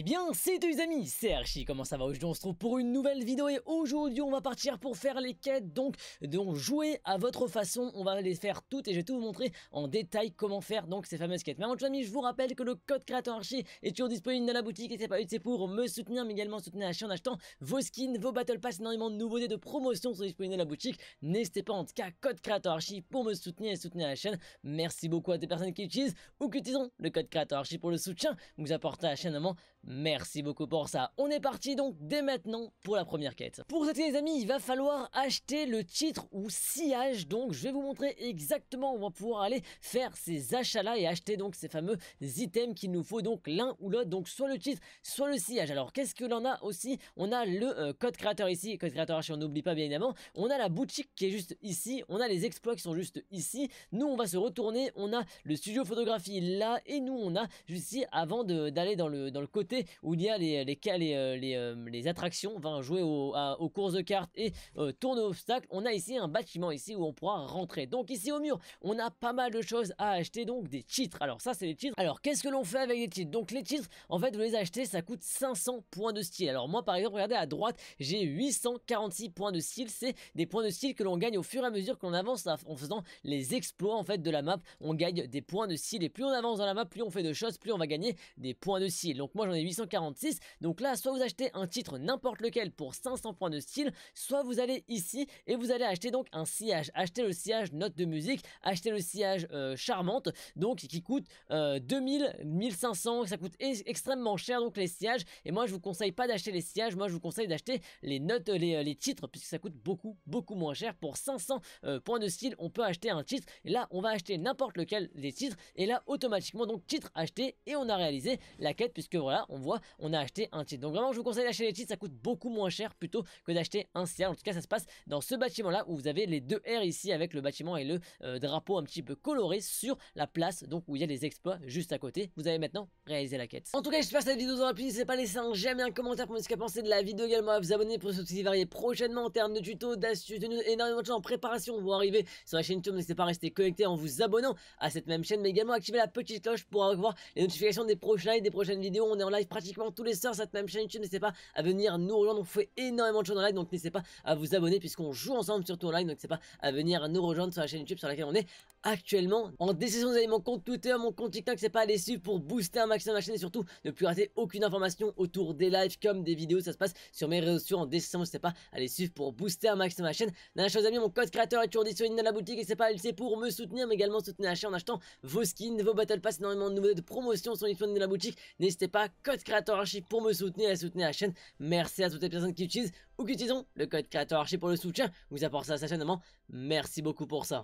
Eh bien, c'est les amis, c'est Archie, comment ça va Aujourd'hui on se retrouve pour une nouvelle vidéo et aujourd'hui on va partir pour faire les quêtes, donc, donc jouer à votre façon, on va les faire toutes et je vais tout vous montrer en détail comment faire donc ces fameuses quêtes. Mais avant tout amis, je vous rappelle que le code créateur Archie est toujours disponible dans la boutique et c'est pas c'est pour me soutenir mais également soutenir la chaîne en achetant vos skins, vos battle pass, énormément de nouveautés de promotion sont disponibles dans la boutique. N'hésitez pas en tout cas, code créateur Archie pour me soutenir et soutenir la chaîne. Merci beaucoup à des personnes qui utilisent ou qui utilisent le code créateur Archie pour le soutien vous apportez à la chaîne Merci beaucoup pour ça. On est parti donc dès maintenant pour la première quête. Pour cette quête les amis, il va falloir acheter le titre ou sillage. Donc je vais vous montrer exactement où on va pouvoir aller faire ces achats là et acheter donc ces fameux items qu'il nous faut donc l'un ou l'autre. Donc soit le titre, soit le sillage. Alors qu'est-ce que l'on a aussi On a le euh, code créateur ici, code créateur on n'oublie pas bien évidemment. On a la boutique qui est juste ici, on a les exploits qui sont juste ici. Nous on va se retourner, on a le studio photographie là et nous on a juste ici avant d'aller dans le, dans le côté où il y a les, les, les, euh, euh, les, attractions, jouer aux courses de cartes et tourne euh, tourner obstacle, on a ici un bâtiment ici où on pourra rentrer. Donc ici au mur, on a pas mal de choses à acheter, donc des titres. Alors ça, c'est les titres. Alors qu'est-ce que l'on fait avec les titres Donc les titres, en fait, vous les achetez, ça coûte 500 points de style. Alors moi, par exemple, regardez à droite, j'ai 846 points de style. C'est des points de style que l'on gagne au fur et à mesure qu'on avance en faisant les exploits en fait de la map. On gagne des points de style et plus on avance dans la map, plus on fait de choses, plus on va gagner des points de style. Donc moi, j'en ai 846. Donc là, soit vous achetez un titre n'importe lequel pour 500 points de style, soit vous allez ici et vous allez acheter donc un sillage. acheter le sillage note de musique, acheter le sillage euh, charmante, donc qui coûte 2000, euh, 1500, ça coûte extrêmement cher donc les sillages. Et moi, je vous conseille pas d'acheter les sillages, moi je vous conseille d'acheter les notes, les, euh, titres, puisque ça coûte beaucoup, beaucoup moins cher. Pour 500 points de style, on peut acheter un titre. Et là, on va acheter n'importe lequel des titres. Et là, automatiquement, donc titre acheté et on a réalisé la quête, puisque voilà, on voit, on a acheté un titre. Donc vraiment, je vous conseille d'acheter les titres, ça coûte beaucoup moins cher plutôt que d'acheter un CR. En tout cas, ça se passe dans ce bâtiment-là où vous avez les deux R ici avec le bâtiment et le euh, drapeau un petit peu coloré sur la place, donc où il y a les exploits juste à côté. Vous avez maintenant réalisé la quête. En tout cas, j'espère que cette vidéo vous aura plu. N'hésitez pas à laisser un j'aime et un commentaire pour me dire ce que pensez de la vidéo également, à vous abonner pour ce qui varié prochainement en termes de tutos, d'astuces, de énormément de choses en préparation vont arriver sur la chaîne YouTube. N'hésitez pas à rester connecté en vous abonnant à cette même chaîne, mais également activer la petite cloche pour avoir les notifications des prochains et des prochaines vidéos. On est en live pratiquement tous les soirs cette même chaîne YouTube. N'hésitez pas à venir nous rejoindre. On fait énormément de choses en live, donc n'hésitez pas à vous abonner puisqu'on joue ensemble surtout en live. Donc n'hésitez pas à venir nous rejoindre sur la chaîne YouTube sur laquelle on est actuellement. En décision, vous avez mon compte Twitter, mon compte TikTok, c'est pas à les suivre pour booster un maximum ma chaîne et surtout ne plus rater aucune information autour des lives comme des vidéos. Ça se passe sur mes réseaux sociaux. En décision, c'est pas à les suivre pour booster un maximum ma chaîne. Dernière chose, amis, mon code créateur est toujours disponible dans la boutique et c'est pas c'est pour me soutenir, mais également soutenir la chaîne en achetant vos skins, vos battle pass, énormément de nouvelles de promotion sont disponibles dans la boutique. N'hésitez pas, code créateur archi pour me soutenir et soutenir la chaîne. Merci à toutes les personnes qui utilisent ou qui utilisent le code créateur archi pour le soutien. Vous apportez à sa chaîne, Merci beaucoup pour ça.